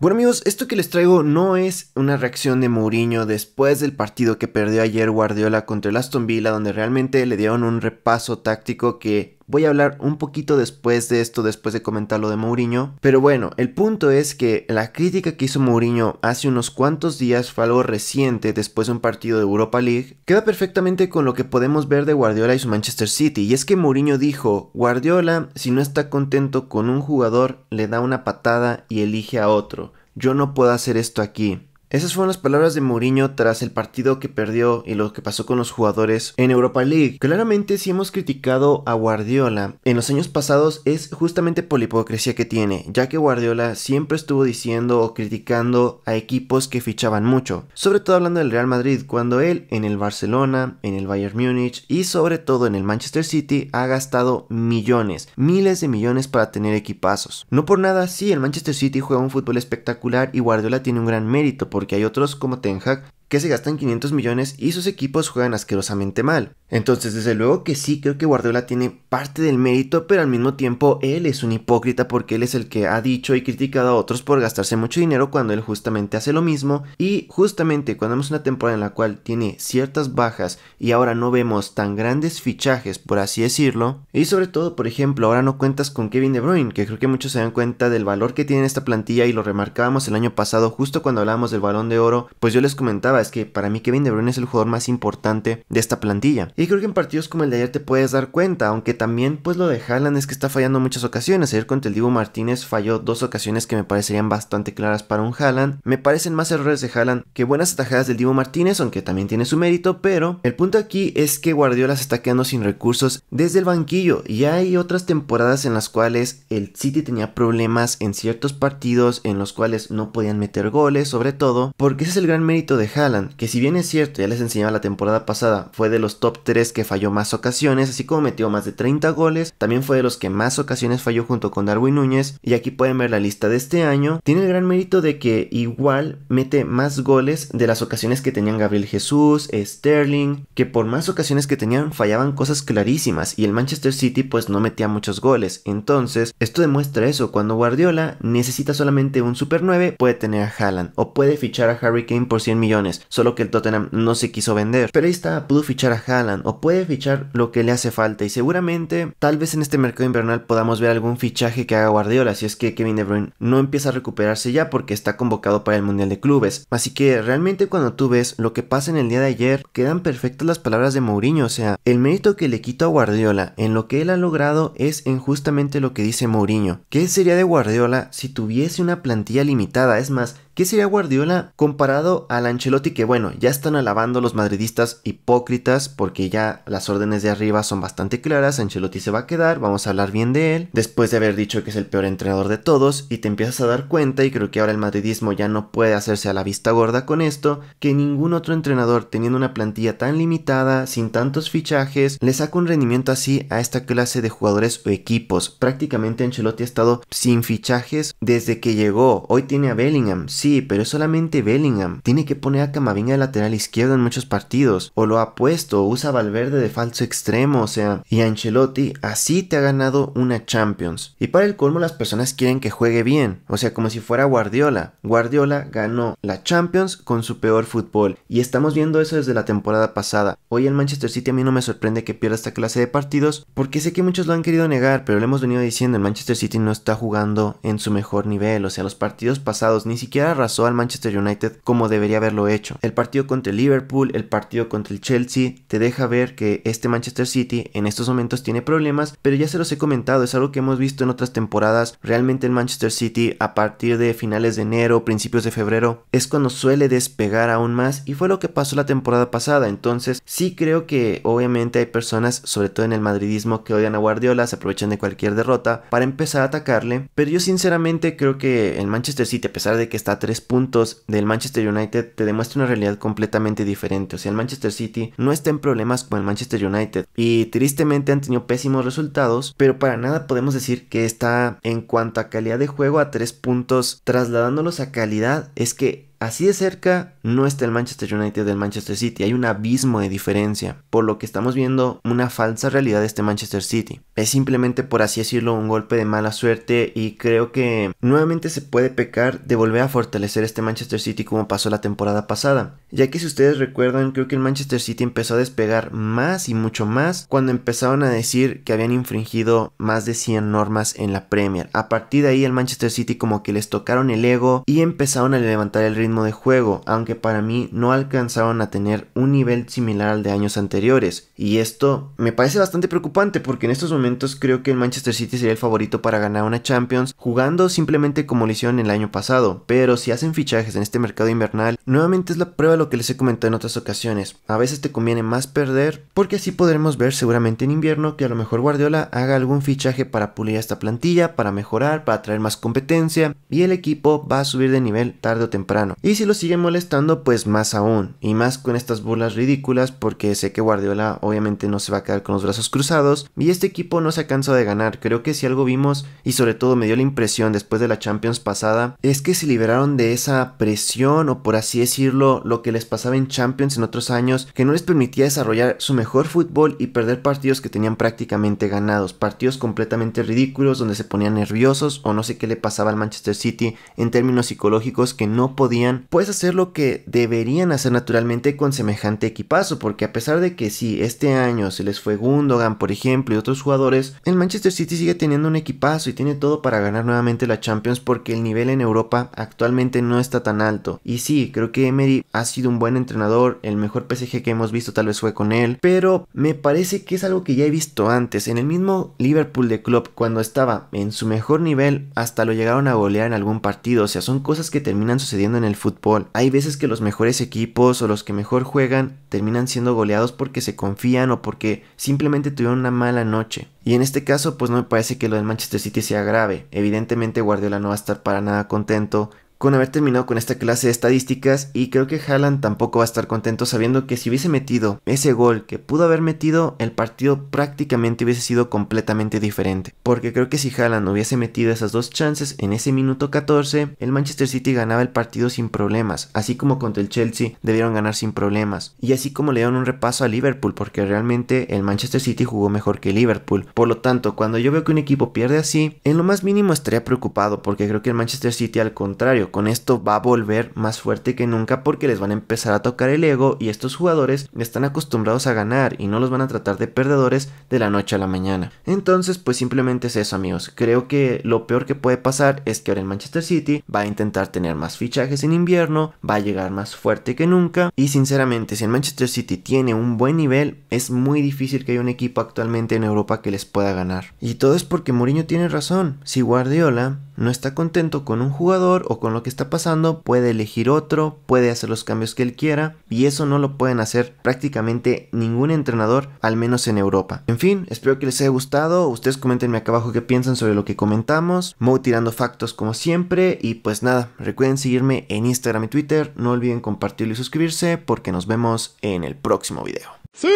Bueno amigos, esto que les traigo no es una reacción de Mourinho después del partido que perdió ayer Guardiola contra el Aston Villa, donde realmente le dieron un repaso táctico que Voy a hablar un poquito después de esto, después de comentar lo de Mourinho. Pero bueno, el punto es que la crítica que hizo Mourinho hace unos cuantos días fue algo reciente después de un partido de Europa League. Queda perfectamente con lo que podemos ver de Guardiola y su Manchester City. Y es que Mourinho dijo, Guardiola, si no está contento con un jugador, le da una patada y elige a otro. Yo no puedo hacer esto aquí. Esas fueron las palabras de Mourinho tras el partido que perdió y lo que pasó con los jugadores en Europa League. Claramente si hemos criticado a Guardiola en los años pasados es justamente por la hipocresía que tiene, ya que Guardiola siempre estuvo diciendo o criticando a equipos que fichaban mucho, sobre todo hablando del Real Madrid, cuando él en el Barcelona, en el Bayern Múnich y sobre todo en el Manchester City ha gastado millones, miles de millones para tener equipazos. No por nada, sí, el Manchester City juega un fútbol espectacular y Guardiola tiene un gran mérito porque hay otros como Ten que se gastan 500 millones y sus equipos juegan asquerosamente mal. Entonces, desde luego que sí, creo que Guardiola tiene parte del mérito, pero al mismo tiempo él es un hipócrita porque él es el que ha dicho y criticado a otros por gastarse mucho dinero cuando él justamente hace lo mismo. Y justamente cuando vemos una temporada en la cual tiene ciertas bajas y ahora no vemos tan grandes fichajes, por así decirlo, y sobre todo, por ejemplo, ahora no cuentas con Kevin De Bruyne, que creo que muchos se dan cuenta del valor que tiene esta plantilla y lo remarcábamos el año pasado justo cuando hablábamos del balón de oro, pues yo les comentaba es que para mí Kevin De Bruyne es el jugador más importante de esta plantilla. Y creo que en partidos como el de ayer te puedes dar cuenta, aunque también pues lo de Haaland es que está fallando muchas ocasiones. Ayer contra el Divo Martínez falló dos ocasiones que me parecerían bastante claras para un Haaland. Me parecen más errores de Haaland que buenas atajadas del Divo Martínez, aunque también tiene su mérito, pero el punto aquí es que Guardiola se está quedando sin recursos desde el banquillo y hay otras temporadas en las cuales el City tenía problemas en ciertos partidos en los cuales no podían meter goles, sobre todo porque ese es el gran mérito de Haaland que si bien es cierto, ya les enseñaba la temporada pasada, fue de los top 3 que falló más ocasiones, así como metió más de 30 goles, también fue de los que más ocasiones falló junto con Darwin Núñez, y aquí pueden ver la lista de este año, tiene el gran mérito de que igual mete más goles de las ocasiones que tenían Gabriel Jesús, Sterling, que por más ocasiones que tenían fallaban cosas clarísimas, y el Manchester City pues no metía muchos goles, entonces esto demuestra eso, cuando Guardiola necesita solamente un Super 9 puede tener a Haaland, o puede fichar a Harry Kane por 100 millones, solo que el Tottenham no se quiso vender. Pero ahí está, pudo fichar a Haaland o puede fichar lo que le hace falta y seguramente tal vez en este mercado invernal podamos ver algún fichaje que haga Guardiola si es que Kevin De Bruyne no empieza a recuperarse ya porque está convocado para el Mundial de Clubes. Así que realmente cuando tú ves lo que pasa en el día de ayer, quedan perfectas las palabras de Mourinho, o sea, el mérito que le quito a Guardiola en lo que él ha logrado es en justamente lo que dice Mourinho. ¿Qué sería de Guardiola si tuviese una plantilla limitada? Es más, ¿Qué sería Guardiola comparado al Ancelotti que bueno, ya están alabando los madridistas hipócritas porque ya las órdenes de arriba son bastante claras, Ancelotti se va a quedar, vamos a hablar bien de él, después de haber dicho que es el peor entrenador de todos y te empiezas a dar cuenta y creo que ahora el madridismo ya no puede hacerse a la vista gorda con esto, que ningún otro entrenador teniendo una plantilla tan limitada, sin tantos fichajes, le saca un rendimiento así a esta clase de jugadores o equipos. Prácticamente Ancelotti ha estado sin fichajes desde que llegó, hoy tiene a Bellingham, sí pero es solamente Bellingham. Tiene que poner a Camavinga de lateral izquierdo en muchos partidos. O lo ha puesto, usa Valverde de falso extremo, o sea. Y Ancelotti, así te ha ganado una Champions. Y para el colmo, las personas quieren que juegue bien. O sea, como si fuera Guardiola. Guardiola ganó la Champions con su peor fútbol. Y estamos viendo eso desde la temporada pasada. Hoy el Manchester City a mí no me sorprende que pierda esta clase de partidos. Porque sé que muchos lo han querido negar, pero lo hemos venido diciendo. El Manchester City no está jugando en su mejor nivel. O sea, los partidos pasados ni siquiera arrasó al Manchester United como debería haberlo hecho. El partido contra el Liverpool, el partido contra el Chelsea, te deja ver que este Manchester City en estos momentos tiene problemas, pero ya se los he comentado, es algo que hemos visto en otras temporadas. Realmente el Manchester City a partir de finales de enero, principios de febrero, es cuando suele despegar aún más y fue lo que pasó la temporada pasada. Entonces sí creo que obviamente hay personas, sobre todo en el madridismo, que odian a Guardiola, se aprovechan de cualquier derrota para empezar a atacarle, pero yo sinceramente creo que el Manchester City, a pesar de que está tres puntos del Manchester United te demuestra una realidad completamente diferente. O sea, el Manchester City no está en problemas con el Manchester United y tristemente han tenido pésimos resultados, pero para nada podemos decir que está en cuanto a calidad de juego a tres puntos, trasladándolos a calidad, es que Así de cerca no está el Manchester United del Manchester City, hay un abismo de diferencia, por lo que estamos viendo una falsa realidad de este Manchester City. Es simplemente, por así decirlo, un golpe de mala suerte y creo que nuevamente se puede pecar de volver a fortalecer este Manchester City como pasó la temporada pasada ya que si ustedes recuerdan, creo que el Manchester City empezó a despegar más y mucho más cuando empezaron a decir que habían infringido más de 100 normas en la Premier. A partir de ahí el Manchester City como que les tocaron el ego y empezaron a levantar el ritmo de juego, aunque para mí no alcanzaron a tener un nivel similar al de años anteriores. Y esto me parece bastante preocupante porque en estos momentos creo que el Manchester City sería el favorito para ganar una Champions jugando simplemente como lo hicieron el año pasado. Pero si hacen fichajes en este mercado invernal, nuevamente es la prueba de lo que les he comentado en otras ocasiones. A veces te conviene más perder porque así podremos ver seguramente en invierno que a lo mejor Guardiola haga algún fichaje para pulir esta plantilla, para mejorar, para traer más competencia y el equipo va a subir de nivel tarde o temprano. Y si lo siguen molestando, pues más aún. Y más con estas burlas ridículas porque sé que Guardiola obviamente no se va a quedar con los brazos cruzados y este equipo no se cansó de ganar, creo que si algo vimos y sobre todo me dio la impresión después de la Champions pasada es que se liberaron de esa presión o por así decirlo lo que les pasaba en Champions en otros años que no les permitía desarrollar su mejor fútbol y perder partidos que tenían prácticamente ganados, partidos completamente ridículos donde se ponían nerviosos o no sé qué le pasaba al Manchester City en términos psicológicos que no podían pues hacer lo que deberían hacer naturalmente con semejante equipazo porque a pesar de que sí, es este año, se les fue Gundogan, por ejemplo, y otros jugadores, el Manchester City sigue teniendo un equipazo y tiene todo para ganar nuevamente la Champions porque el nivel en Europa actualmente no está tan alto. Y sí, creo que Emery ha sido un buen entrenador, el mejor PSG que hemos visto tal vez fue con él, pero me parece que es algo que ya he visto antes. En el mismo Liverpool de club, cuando estaba en su mejor nivel, hasta lo llegaron a golear en algún partido. O sea, son cosas que terminan sucediendo en el fútbol. Hay veces que los mejores equipos o los que mejor juegan terminan siendo goleados porque se confían porque simplemente tuvieron una mala noche. Y en este caso, pues no me parece que lo del Manchester City sea grave. Evidentemente Guardiola no va a estar para nada contento con haber terminado con esta clase de estadísticas y creo que Haaland tampoco va a estar contento sabiendo que si hubiese metido ese gol que pudo haber metido, el partido prácticamente hubiese sido completamente diferente. Porque creo que si Haaland hubiese metido esas dos chances en ese minuto 14, el Manchester City ganaba el partido sin problemas, así como contra el Chelsea debieron ganar sin problemas. Y así como le dieron un repaso a Liverpool, porque realmente el Manchester City jugó mejor que Liverpool. Por lo tanto, cuando yo veo que un equipo pierde así, en lo más mínimo estaría preocupado, porque creo que el Manchester City al contrario, con esto va a volver más fuerte que nunca porque les van a empezar a tocar el ego y estos jugadores están acostumbrados a ganar y no los van a tratar de perdedores de la noche a la mañana. Entonces, pues simplemente es eso, amigos. Creo que lo peor que puede pasar es que ahora el Manchester City va a intentar tener más fichajes en invierno, va a llegar más fuerte que nunca y sinceramente, si el Manchester City tiene un buen nivel, es muy difícil que haya un equipo actualmente en Europa que les pueda ganar. Y todo es porque Mourinho tiene razón. Si Guardiola no está contento con un jugador o con lo que está pasando, puede elegir otro, puede hacer los cambios que él quiera y eso no lo pueden hacer prácticamente ningún entrenador, al menos en Europa. En fin, espero que les haya gustado, ustedes comentenme acá abajo qué piensan sobre lo que comentamos, Mo tirando factos como siempre y pues nada, recuerden seguirme en Instagram y Twitter, no olviden compartirlo y suscribirse porque nos vemos en el próximo video. ¡Sí!